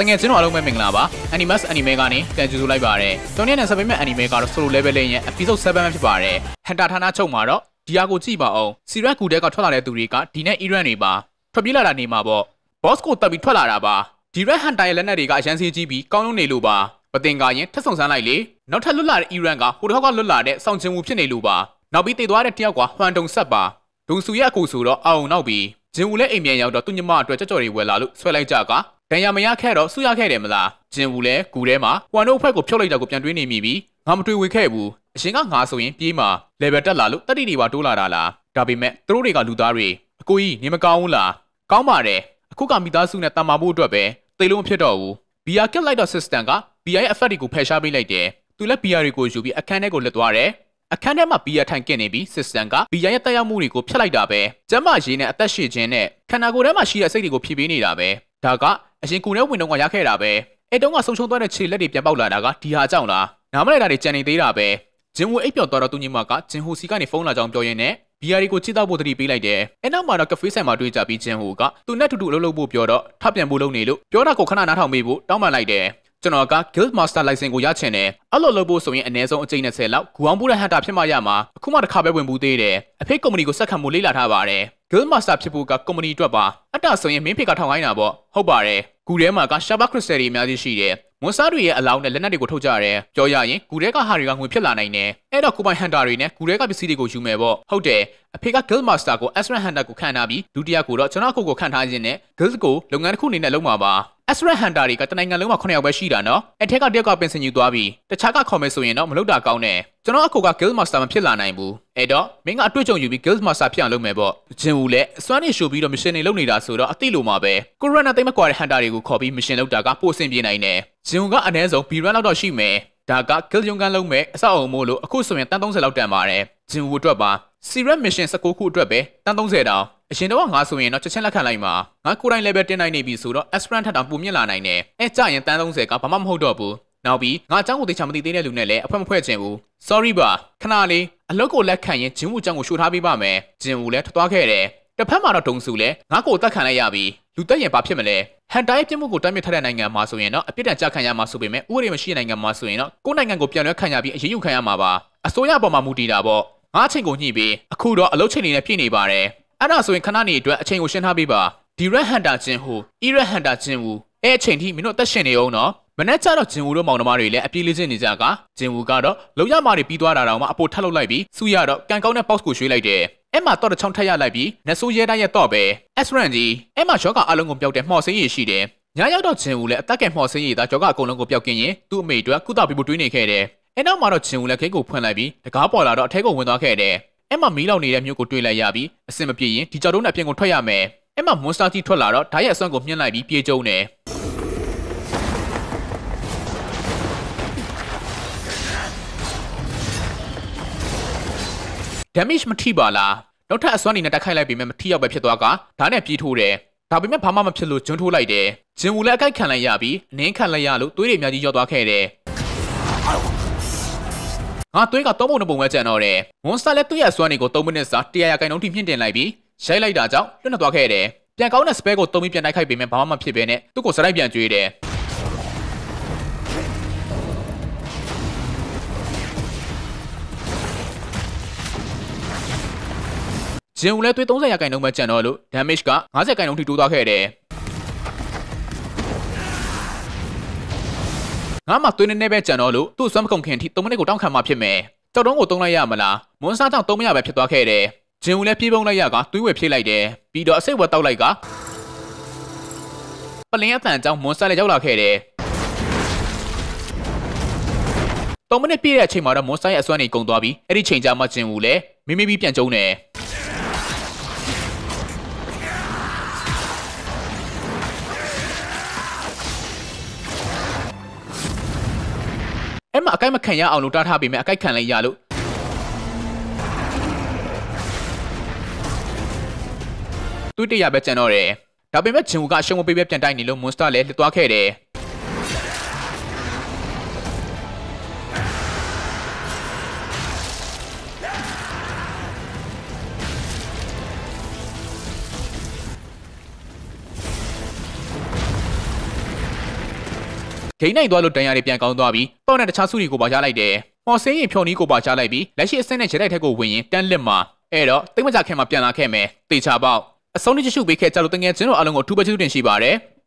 တငယ်ချင်းတို့အားလုံးပဲမင်္ဂလာပါ Animus Anime ကနေကြံကြူစုလိုက်ပါရယ်။တွန်ရနဲ့စပိတ်မဲ့ Anime ကတော့ solo level လေးရဲ့ episode 7ပဲဖြစ်ပါရယ်။ Hunter ဌာနချုပ်မှာတော့ဒီယာကိုကြည့်ပါအောင်။ Sirat ကူတဲ့ကထွက်လာတဲ့သူတွေကဒီနဲ့ Iran တွေပါ။ထွက်ပြေးလာတာနေမှာပေါ့။ Boss ကိုတပ်ပြီးထွက်လာတာပါ။ Direct Hunter ရဲ့လက်နက်တွေကအရန်စီးကြီးပြီးကောင်းလုံးနေလို့ပါ။ပတင်ကရင်ထက်ဆောင်ဆန်းလိုက်လေ။နောက်ထပ်လွတ်လာတဲ့ Iran ကဟိုတစ်ခေါက်ကလွတ်လာတဲ့စောင့်ချင်းမှုဖြစ်နေလို့ပါ။နောက်ပြီးတည်သွားတဲ့တယောက်ကဟွမ်တုံဆက်ပါ။ဒုံစုရဲ့အကူဆိုတော့အာုံနောက်ပြီးဂျင်ဝူလည်းအိမ်ပြန်ရောက်တော့သူညမအတွက်ကြောက်ကြော်တွေဝယ်လာလို့ဆွဲလိုက်ကြကဒဏ်ရာမရခဲ့တော့ဆူရခဲ့တယ်မလားဂျင်ဝူလည်းဂူထဲမှာကွမ်တို့အဖွဲ့ကိုဖြုတ်လိုက်တာကိုပြန်တွေးနေမိပြီးငါမတွေ့ဝေခဲ့ဘူးအရှင်ကငါဆိုရင်ပြေးမှာ level တက်လာလို့တတိတွေပါတိုးလာတာလားဒါပေမဲ့သူတို့တွေကလူသားတွေအကိုကြီးနေမကောင်းဘူးလားကောင်းပါတယ်အခုကမိသားစုနဲ့တာမာဖို့အတွက်ပဲသိလုံးမဖြစ်တော့ဘူး BR ကက်လိုက်တော့ system က BI ရဲ့ effect တွေကိုဖယ်ရှားပေးလိုက်တယ်သူလည်း BR တွေကိုယူပြီးအခန်းထဲကိုလွတ်သွားတယ်အခန်းထဲမှာ BR ထိုင်ကင်နေပြီး system က BR ရဲ့တက်ရောက်မှုတွေကိုဖျက်လိုက်တာပဲကျမရေးနဲ့အသက်ရှည်ခြင်းနဲ့ခန္ဓာကိုယ်ထဲမှာရှိတဲ့စိတ်တွေကိုဖြည့်ပေးနေတာပဲဒါကအရင်ကိုနဲ့ဝင်တော့ကရခဲ့တာပဲအဲ့တုန်းကဆုံရှုံသွားတဲ့ခြေလက်တွေပြန်ပေါက်လာတာကဒီဟာကြောင့်လားနားမလဲတာတွေကြံနေသေးတာပဲဂျင်ဝူအိပ်ပျော်သွားတော့သူညီမကဂျင်ဟူစီကနေဖုန်းလာကြောင်းပြောရင်းနဲ့ဘီယာရီကိုချစ်တော့ဖို့တတိပေးလိုက်တယ်အဲ့နောက်မှာတော့ကဖေးဆိုင်မှာတွေ့ကြပြီးဂျင်ဟူကသူနဲ့တူတူအလုပ်လုပ်ဖို့ပြောတော့ထပ်ပြန်ဖို့လုပ်နေလို့ပြောတာကိုခဏနားထောင်ပေးဖို့တောင်းပန်လိုက်တယ်ကျွန်တော်က Guild Master License ကိုရချင်တယ်အဲ့လိုလုပ်ဖို့ဆိုရင်အနည်းဆုံးအကျိန်း20လောက်ဂူအောင်ပူတဲ့ဟန်တာဖြစ်မှရမှာအခုမှတစ်ခါပဲဝင်ဘူးသေးတယ်အဖေကုမ္ပဏီကိုစက်ခံမှုလေ့လာထားပါတယ် Guild Master ဖြစ်ဖို့ကကုမ္ပဏီအတွက်ပါအတဆိုရင်မင်းဖေကထောင်ခိုင်းတာပေါ့ဟုတ်ပါတယ်ဂူထဲမှာက Sharper Crystal တွေအများကြီးရှိတယ်မွန်စားတွေရဲ့အလောင်းနဲ့လက်နက်တွေကိုထုတ်ကြတယ်ကြောရရင်ဂူထဲကဟာတွေကငွေဖြစ်လာနိုင်တယ်အဲ့တော့ကိုပိုင်ဟန်တာတွေနဲ့ဂူထဲကပစ္စည်းတွေကိုယူမယ်ပေါ့ဟုတ်တယ်အဖေက Guild Master ကို Asran Hunter ကိုခန့်ထားပြီးဒုတိယကိုတော့ကျွန်တော်ကိုကိုခန့်ထားခြင်းနဲ့ Guild ကိုလုပ်ငန်းတစ်ခုအနေနဲ့လုပ်မှာပါအစရဟန်တာတွေကတနိုင်ငံလုံးမှာ9ယောက်ပဲရှိတာနော်အထက်ကတယောက်ကပင်စင်ယူသွားပြီးတခြားကခေါ်မယ်ဆိုရင်တော့မလုပ်တာကောင်းနဲ့ကျွန်တော်အခုက guild master မဖြစ်လာနိုင်ဘူးအဲ့တော့မင်းကအတွေ့အကြုံယူပြီး guild master ဖြစ်အောင်လုပ်မယ်ပေါ့ဂျင်ဝူလည်းအစွမ်းနေရှိုးပြီးတော့ mission တွေလုပ်နေတာဆိုတော့အသိလိုမှာပဲကိုရိုနာတိတ်မကွာတဲ့ hunter တွေကိုခေါ်ပြီး mission လုပ်တာကပိုအဆင်ပြေနိုင်တယ်ဂျင်ဝူကအနည်းဆုံး B run လောက်တော့ရှိမယ်ဒါက guild ရုံးကန်လုံးမဲ့အဆောက်အုံမို့လို့အခုဆိုရင်တန်30လောက်တန်ပါတယ်ဂျင်ဝူအတွက်ပါ Serum Mission 19ခုအတွက်ပဲတန်30တောင်အရင်တော့ငါဆိုရင်တော့ချက်ချင်းလက်ခံလိုက်မှာငါကိုယ်တိုင် level တင်နိုင်နေပြီဆိုတော့ Aspirant ထပ်တောင်ပုံမြင့်လာနိုင်တယ်အဲကြရင်တန်30ကဘာမှမဟုတ်တော့ဘူးနောက်ပြီးငါအကြောင်းကိုသိချာမသိသေးတဲ့လူနဲ့လည်းအဖွဲမဖွဲခြင်းဘူး sorry ပါခဏလေးအလုပ်ကိုလက်ခံရင်ဂျင်ဝူအကြောင်းကိုရှုထားပေးပါမယ်ဂျင်ဝူလည်းထွက်သွားခဲ့တယ်တစ်ဖက်မှာတော့ဒုံစုလည်းငါ့ကိုတတ်ခံလိုက်ရပြီလူတက်ရင်ဘာဖြစ်မလဲဟန်တိုင်းပြစ်မှုကိုတိုက်မြစ်ထားတဲ့နိုင်ငံမှာဆိုရင်တော့အပြစ်ဒဏ်ကြခံရမှာဆိုပေမဲ့ဥပဒေမရှိတဲ့နိုင်ငံမှာဆိုရင်တော့ကိုယ်နိုင်ငံကိုပြန်လွှဲခံရပြီးအရေးယူခံရမှာပါအစိုးရပေါ်မှာမူတည်တာပေါ့ငါအချိန်ကိုညှိပြီးအခုတော့အလုပ်ချိန်တွေနဲ့ပြည့်နေပါတယ်အဲ့ဒါဆိုရင်ခဏနေအတွက်အချိန်ကိုရှင်းထားပေးပါဒီရက်ဟန်တာချင်းဟိုအီရက်ဟန်တာချင်းဟူအဲ့အချိန်ထိမင်းတို့တက်ရှင်နေအောင်နော်မနေ့ကျတော့ဂျင်ဝူတို့မောင်နှမတွေလည်းအပြေးလေးချင်းနေကြကဂျင်ဝူကတော့လုံရမာတွေပြီးသွားတာတောင်မှအပေါ်ထပ်လုတ်လိုက်ပြီးဆူရတော့ကန်ကောင်းတဲ့ box ကိုရွှေ့လိုက်တယ်အဲ့မှာတော့တစ်ချောင်းထက်ရလိုက်ပြီးနဆိုးရဲတိုင်းရဲ့တော့ပဲ S-Rand ကြီးအဲ့မှာရောဂါအလုံးကိုပျောက်တဲ့မှော်စင်းရည်ရှိတယ်ညရောက်တော့ဂျင်ဝူလည်းအသက်ကမှော်စင်းရည်သားရောဂါအကုန်လုံးကိုပျောက်ကင်းရင်သူ့အမေအတွက်ကုသပေးဖို့တွေးနေခဲ့တယ်အဲ့နောက်မှာတော့ဂျင်ဝူလည်းခင်းကိုဖွင့်လိုက်ပြီးတကားပေါ်လာတော့အထက်ကိုဝင်သွားခဲ့တယ်အဲ့မှာမီးလောင်နေတဲ့မြို့ကိုတွေ့လိုက်ရပြီးအဆင်မပြေရင်ဒီကြော်တုံးနဲ့အပြင်ကိုထွက်ရမယ်အဲ့မှာ Monster ကြီးထွက်လာတော့ဓာတ်ရဲ့အစွမ်းကိုမြင့်လိုက်ပြီးပြေကျုံတယ် damage မထိပါလားနောက်ထပ်အစွမ်းအနေနဲ့တိုက်ခိုက်လိုက်ပေမဲ့မထိရောက်ပဲဖြစ်သွားကဒါနဲ့ပြေးထိုးတယ်ဒါပေမဲ့ဘာမှမဖြစ်လို့ဂျွန်းထိုးလိုက်တယ်ဂျင်ဝူလည်းအကိုက်ခံလိုက်ရပြီးနင်းခံလိုက်ရလို့သွေးတွေအများကြီးရောက်သွားခဲ့တယ်ငါသွေးက၃ပုံ၂ပုံပဲကျန်တော့တယ်မွန်စတာလည်းသူ့ရဲ့အစွမ်းတွေကို၃မိနစ်စာ100ရာခိုင်နှုန်းထိမြင့်တင်လိုက်ပြီးရိုက်လိုက်တာကြောင့်လွတ်နေသွားခဲ့တယ်ပြန်ကောင်းတဲ့စပဲကိုသုံးပြီးပြန်တိုက်ခိုက်ပေမဲ့ဘာမှမဖြစ်ဘဲနဲ့သူ့ကိုစလိုက်ပြန်ကျွေးတယ်ဂျင်ဦးလည်းသွေး30ရာခိုင်နှုန်းပဲကျန်တော့လို့ damage က50ခိုင်နှုန်းထိတိုးသွားခဲ့တယ်ငါမှသွေးနည်းနည်းပဲကြံတော့လို့သူ့ဆွမ်းမကုန်ခင်အထိ3မိနစ်ကိုတောင်းခံမှဖြစ်မယ်။ကြောက်တုံးကိုတုံးလိုက်ရမလား။မွန်စားကြောင့်တုံးမရပဲဖြစ်သွားခဲ့တယ်။ဂျင်ဦးလည်းပြေးပုံလိုက်ရကသွေးဝယ်ဖြည့်လိုက်တယ်။ပြီးတော့အစိတ်ဝက်တောက်လိုက်ကပလင်းအတန်ကြောင့်မွန်စားလည်းရောက်လာခဲ့တယ်။3မိနစ်ပြည့်တဲ့အချိန်မှာတော့မွန်စားရဲ့အစွမ်းနေကုန်သွားပြီးအဲ့ဒီချိန်ကျမှဂျင်ဦးလည်းမိမိပြီးပြန်ကျုံးတယ်။အဲ့မှာအကိုက်မခံရအောင်လို့တားထားပေးမယ်အကိုက်ခံလိုက်ရလို့သူတရပဲကြံတော့တယ်ဒါပေမဲ့ဂျင်ဝူကအရှုံးမပေးပဲပြန်တိုက်နေလို့မွန်စတာလည်းလှစ်သွားခဲ့တယ်ဒိန်းနိုင်သွားလို့တန်ရာတွေပြန်ကောင်းသွားပြီးပေါက်နဲ့တခြားစုတွေကိုပါရလိုက်တယ်။မော်စင်းရင်ဖြော်နီးကိုပါရလိုက်ပြီးလက်ရှိအဆင့်နဲ့ဂျက်တိုက်ထက်ကိုဝင်ရင်တန်းလက်မှာအဲ့တော့တိတ်မကြခင်မှာပြန်လာခဲ့မယ်။တေချာပေါက်အဆုံးထိချစ်ရှုပေးခဲ့ကြလို့တကယ်ချင်းတို့အားလုံးကိုအထူးပဲကျေးဇူးတင်ရှိပါတယ်။